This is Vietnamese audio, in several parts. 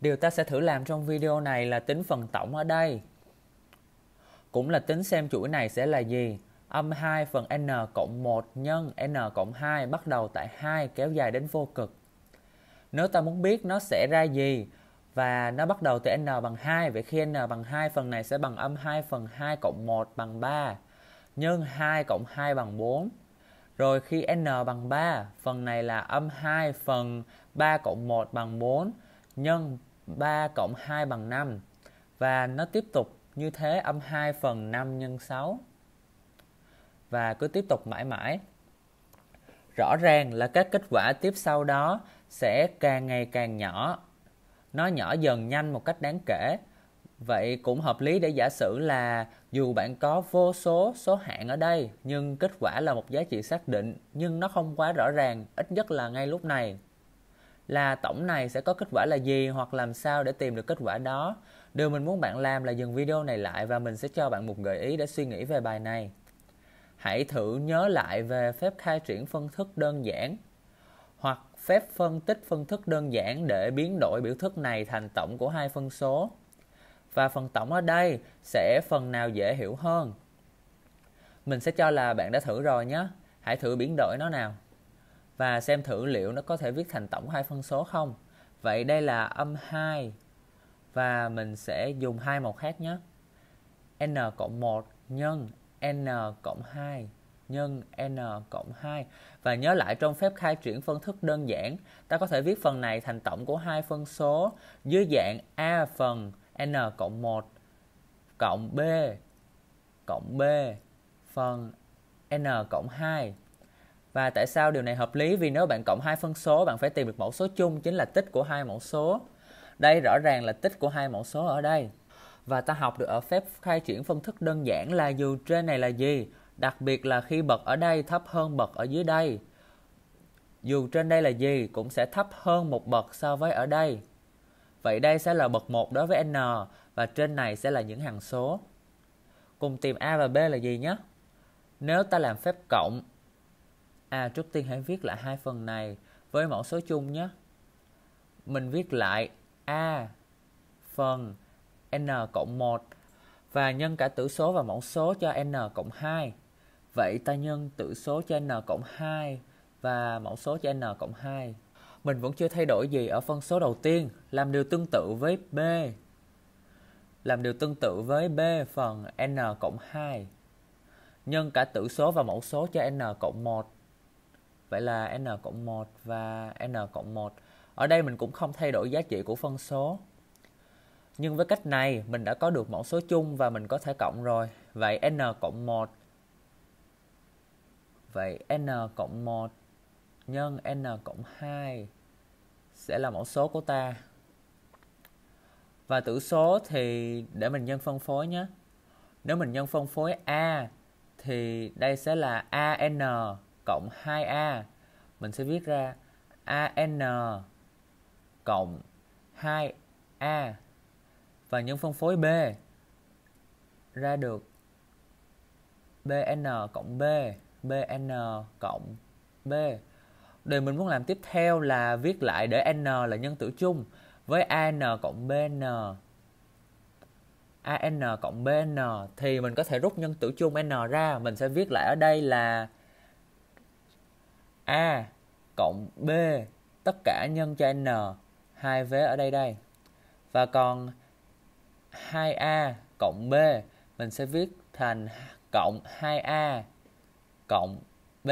Điều ta sẽ thử làm trong video này là tính phần tổng ở đây. Cũng là tính xem chuỗi này sẽ là gì. Âm 2 phần n cộng 1 nhân n cộng 2 bắt đầu tại 2 kéo dài đến vô cực. Nếu ta muốn biết nó sẽ ra gì và nó bắt đầu từ n bằng 2. Vậy khi n bằng 2 phần này sẽ bằng âm 2 phần 2 cộng 1 bằng 3 nhân 2 cộng 2 bằng 4. Rồi khi n bằng 3, phần này là âm 2 phần 3 cộng 1 bằng 4 nhân 3 cộng 2 bằng 5 và nó tiếp tục như thế âm 2 phần 5 nhân 6 và cứ tiếp tục mãi mãi. Rõ ràng là các kết quả tiếp sau đó sẽ càng ngày càng nhỏ. Nó nhỏ dần nhanh một cách đáng kể. Vậy cũng hợp lý để giả sử là dù bạn có vô số số hạng ở đây nhưng kết quả là một giá trị xác định nhưng nó không quá rõ ràng, ít nhất là ngay lúc này là tổng này sẽ có kết quả là gì hoặc làm sao để tìm được kết quả đó. Điều mình muốn bạn làm là dừng video này lại và mình sẽ cho bạn một gợi ý để suy nghĩ về bài này. Hãy thử nhớ lại về phép khai triển phân thức đơn giản hoặc phép phân tích phân thức đơn giản để biến đổi biểu thức này thành tổng của hai phân số. Và phần tổng ở đây sẽ phần nào dễ hiểu hơn. Mình sẽ cho là bạn đã thử rồi nhé. Hãy thử biến đổi nó nào và xem thử liệu nó có thể viết thành tổng hai phân số không. Vậy đây là âm 2 và mình sẽ dùng hai màu khác nhé. n cộng 1 nhân n cộng 2 nhân n cộng 2 và nhớ lại trong phép khai triển phân thức đơn giản ta có thể viết phần này thành tổng của hai phân số dưới dạng a phần n cộng 1 cộng b cộng b phần n cộng 2 và tại sao điều này hợp lý? Vì nếu bạn cộng hai phân số, bạn phải tìm được mẫu số chung chính là tích của hai mẫu số. Đây rõ ràng là tích của hai mẫu số ở đây. Và ta học được ở phép khai triển phân thức đơn giản là dù trên này là gì, đặc biệt là khi bậc ở đây thấp hơn bậc ở dưới đây. Dù trên đây là gì cũng sẽ thấp hơn một bậc so với ở đây. Vậy đây sẽ là bậc 1 đối với n và trên này sẽ là những hằng số. Cùng tìm a và b là gì nhé? Nếu ta làm phép cộng À trước tiên hãy viết lại hai phần này với mẫu số chung nhé. Mình viết lại A phần n cộng 1 và nhân cả tử số và mẫu số cho n cộng 2. Vậy ta nhân tử số cho n cộng 2 và mẫu số cho n cộng 2. Mình vẫn chưa thay đổi gì ở phân số đầu tiên, làm điều tương tự với b. Làm điều tương tự với b phần n cộng 2. Nhân cả tử số và mẫu số cho n cộng 1 Vậy là n cộng 1 và n cộng 1. Ở đây mình cũng không thay đổi giá trị của phân số. Nhưng với cách này mình đã có được mẫu số chung và mình có thể cộng rồi. Vậy n cộng 1 Vậy n cộng 1 nhân n cộng 2 sẽ là mẫu số của ta. Và tử số thì để mình nhân phân phối nhé. Nếu mình nhân phân phối A thì đây sẽ là AN cộng 2A mình sẽ viết ra AN cộng 2A và nhân phân phối B ra được BN cộng B, BN cộng B. Điều mình muốn làm tiếp theo là viết lại để N là nhân tử chung với AN cộng BN. AN cộng BN thì mình có thể rút nhân tử chung N ra. Mình sẽ viết lại ở đây là A cộng B tất cả nhân cho N. hai vế ở đây đây. Và còn 2A cộng B mình sẽ viết thành cộng 2A cộng B.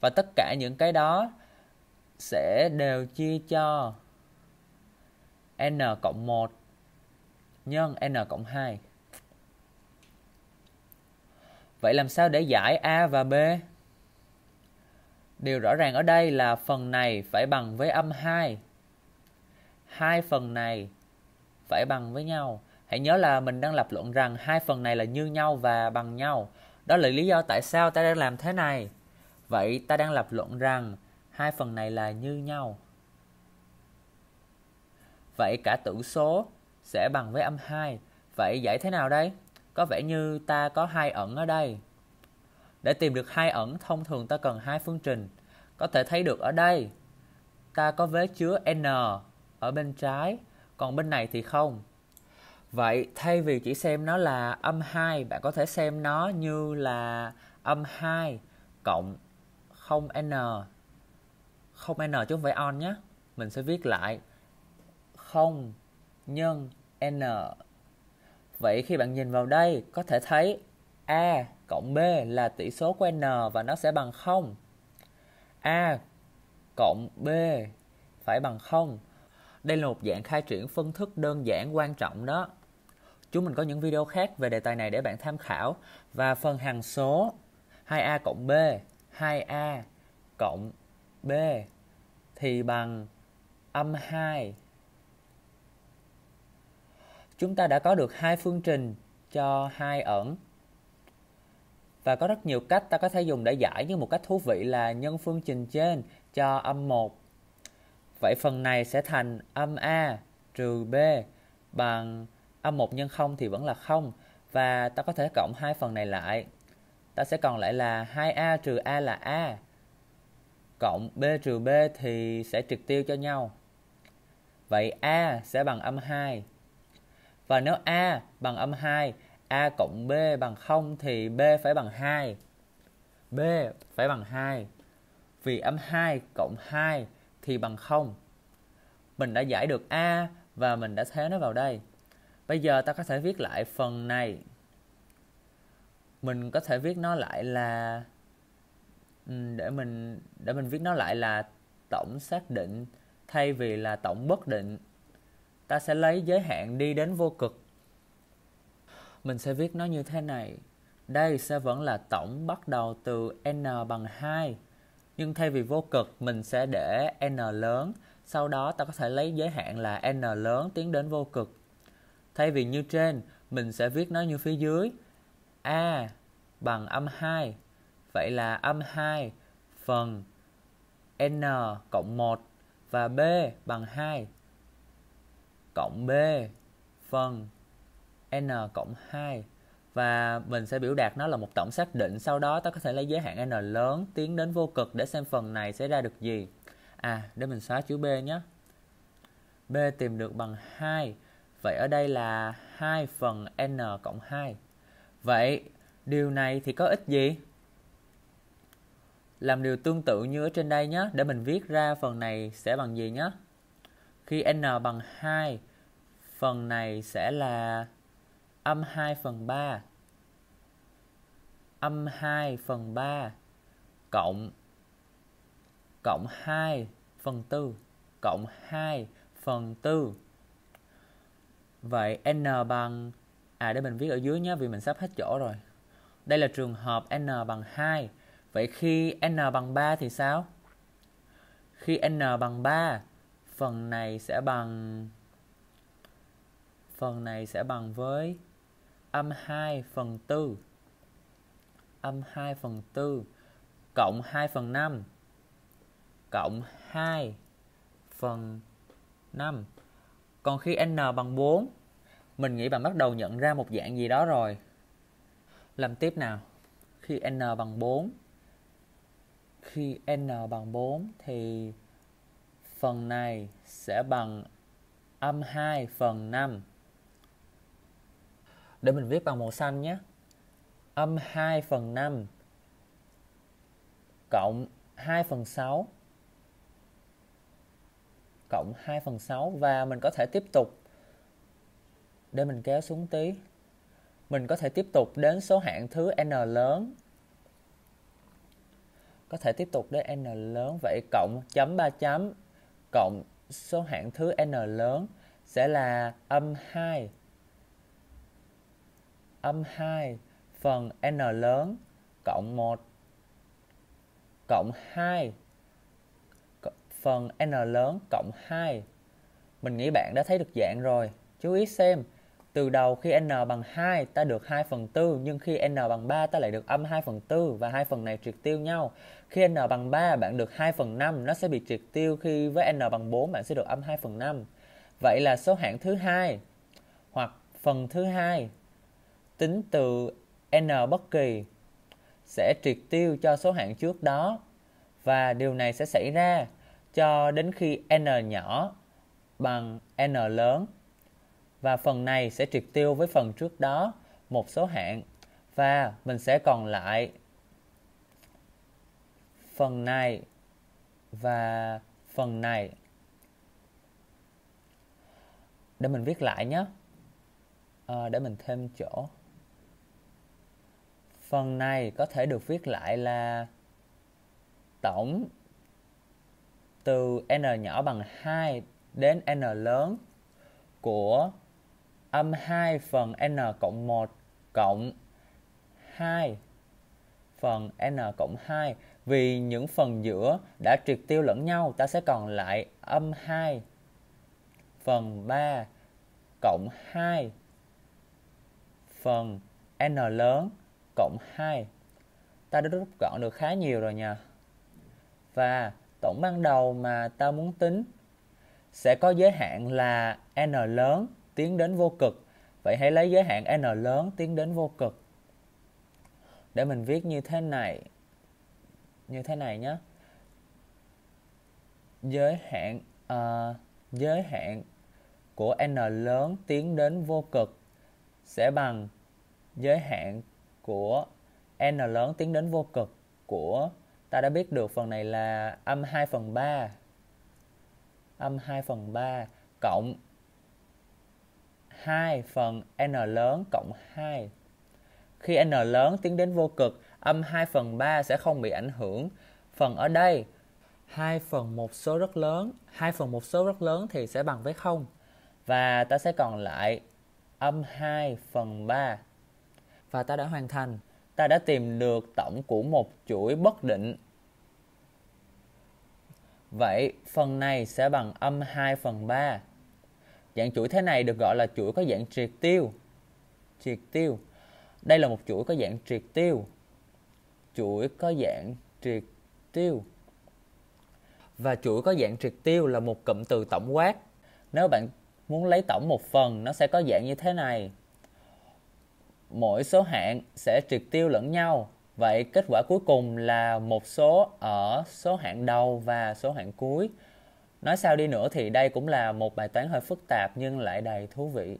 Và tất cả những cái đó sẽ đều chia cho n cộng 1 nhân n cộng 2. Vậy làm sao để giải A và B? Điều rõ ràng ở đây là phần này phải bằng với âm 2. Hai phần này phải bằng với nhau. Hãy nhớ là mình đang lập luận rằng hai phần này là như nhau và bằng nhau. Đó là lý do tại sao ta đang làm thế này. Vậy ta đang lập luận rằng hai phần này là như nhau. Vậy cả tử số sẽ bằng với âm 2. Vậy giải thế nào đây? Có vẻ như ta có hai ẩn ở đây. Để tìm được hai ẩn, thông thường ta cần hai phương trình. Có thể thấy được ở đây, ta có vế chứa n ở bên trái, còn bên này thì không. Vậy thay vì chỉ xem nó là âm 2, bạn có thể xem nó như là âm 2 cộng 0n. 0n chứ không phải on nhé. Mình sẽ viết lại 0 nhân n. Vậy khi bạn nhìn vào đây có thể thấy A cộng B là tỷ số của N và nó sẽ bằng 0. A cộng B phải bằng 0. Đây là một dạng khai triển phân thức đơn giản quan trọng đó. Chúng mình có những video khác về đề tài này để bạn tham khảo. Và phần hằng số 2A cộng B, 2A cộng B thì bằng âm 2. Chúng ta đã có được hai phương trình cho hai ẩn và có rất nhiều cách ta có thể dùng để giải như một cách thú vị là nhân phương trình trên cho âm 1. Vậy phần này sẽ thành âm A trừ B bằng âm 1 nhân 0 thì vẫn là 0 và ta có thể cộng hai phần này lại. Ta sẽ còn lại là 2A trừ A là A cộng B trừ B thì sẽ trực tiêu cho nhau. Vậy A sẽ bằng âm 2. Và nếu A bằng âm 2 A cộng B bằng 0 thì B phải bằng 2. B phải bằng 2. Vì âm 2 cộng 2 thì bằng 0. Mình đã giải được A và mình đã thế nó vào đây. Bây giờ ta có thể viết lại phần này. Mình có thể viết nó lại là để mình để mình viết nó lại là tổng xác định thay vì là tổng bất định. Ta sẽ lấy giới hạn đi đến vô cực mình sẽ viết nó như thế này. Đây sẽ vẫn là tổng bắt đầu từ n bằng 2. Nhưng thay vì vô cực, mình sẽ để n lớn. Sau đó ta có thể lấy giới hạn là n lớn tiến đến vô cực. Thay vì như trên, mình sẽ viết nó như phía dưới. A bằng âm 2. Vậy là âm 2 phần n cộng 1 và b bằng 2 cộng b phần n cộng 2 và mình sẽ biểu đạt nó là một tổng xác định sau đó ta có thể lấy giới hạn n lớn tiến đến vô cực để xem phần này sẽ ra được gì à để mình xóa chữ b nhé b tìm được bằng 2 vậy ở đây là 2 phần n cộng 2 vậy điều này thì có ích gì làm điều tương tự như ở trên đây nhé để mình viết ra phần này sẽ bằng gì nhé khi n bằng 2 phần này sẽ là âm 2 phần 3 âm 2 phần 3 cộng cộng 2 phần 4 cộng 2 phần 4 Vậy n bằng à để mình viết ở dưới nhé vì mình sắp hết chỗ rồi đây là trường hợp n bằng 2 Vậy khi n bằng 3 thì sao? Khi n bằng 3 phần này sẽ bằng phần này sẽ bằng với âm 2 phần 4 âm 2 phần 4 cộng 2 phần 5 cộng 2 phần 5 còn khi n bằng 4 mình nghĩ bạn bắt đầu nhận ra một dạng gì đó rồi làm tiếp nào khi n bằng 4 khi n bằng 4 thì phần này sẽ bằng âm 2 phần 5 để mình viết bằng màu xanh nhé âm 2 phần 5 cộng 2 phần 6 cộng 2 phần 6 và mình có thể tiếp tục để mình kéo xuống tí mình có thể tiếp tục đến số hạng thứ n lớn có thể tiếp tục đến n lớn vậy cộng chấm 3 chấm cộng số hạng thứ n lớn sẽ là âm 2 âm 2 phần n lớn cộng 1 cộng 2 phần n lớn cộng 2. Mình nghĩ bạn đã thấy được dạng rồi. Chú ý xem, từ đầu khi n bằng 2 ta được 2 phần 4, nhưng khi n bằng 3 ta lại được âm 2 phần 4 và hai phần này triệt tiêu nhau. Khi n bằng 3 bạn được 2 phần 5, nó sẽ bị triệt tiêu khi với n bằng 4 bạn sẽ được âm 2 phần 5. Vậy là số hạng thứ hai hoặc phần thứ hai tính từ n bất kỳ sẽ triệt tiêu cho số hạng trước đó và điều này sẽ xảy ra cho đến khi n nhỏ bằng n lớn và phần này sẽ triệt tiêu với phần trước đó một số hạng và mình sẽ còn lại phần này và phần này để mình viết lại nhé à, để mình thêm chỗ Phần này có thể được viết lại là tổng từ n nhỏ bằng 2 đến n lớn của âm 2 phần n cộng 1 cộng 2 phần n cộng 2 vì những phần giữa đã triệt tiêu lẫn nhau ta sẽ còn lại âm 2 phần 3 cộng 2 phần n lớn cộng 2 ta đã rút gọn được khá nhiều rồi nha và tổng ban đầu mà ta muốn tính sẽ có giới hạn là n lớn tiến đến vô cực vậy hãy lấy giới hạn n lớn tiến đến vô cực để mình viết như thế này như thế này nhé giới hạn uh, giới hạn của n lớn tiến đến vô cực sẽ bằng giới hạn của n lớn tiến đến vô cực của ta đã biết được phần này là âm 2 phần 3 âm 2 phần 3 cộng 2 phần n lớn cộng 2 khi n lớn tiến đến vô cực âm 2 phần 3 sẽ không bị ảnh hưởng phần ở đây 2 phần một số rất lớn 2 phần một số rất lớn thì sẽ bằng với 0 và ta sẽ còn lại âm 2 phần 3 và ta đã hoàn thành. Ta đã tìm được tổng của một chuỗi bất định. Vậy phần này sẽ bằng âm 2 phần 3. Dạng chuỗi thế này được gọi là chuỗi có dạng triệt tiêu. Triệt tiêu. Đây là một chuỗi có dạng triệt tiêu. Chuỗi có dạng triệt tiêu. Và chuỗi có dạng triệt tiêu là một cụm từ tổng quát. Nếu bạn muốn lấy tổng một phần, nó sẽ có dạng như thế này mỗi số hạng sẽ triệt tiêu lẫn nhau. Vậy kết quả cuối cùng là một số ở số hạng đầu và số hạng cuối. Nói sao đi nữa thì đây cũng là một bài toán hơi phức tạp nhưng lại đầy thú vị.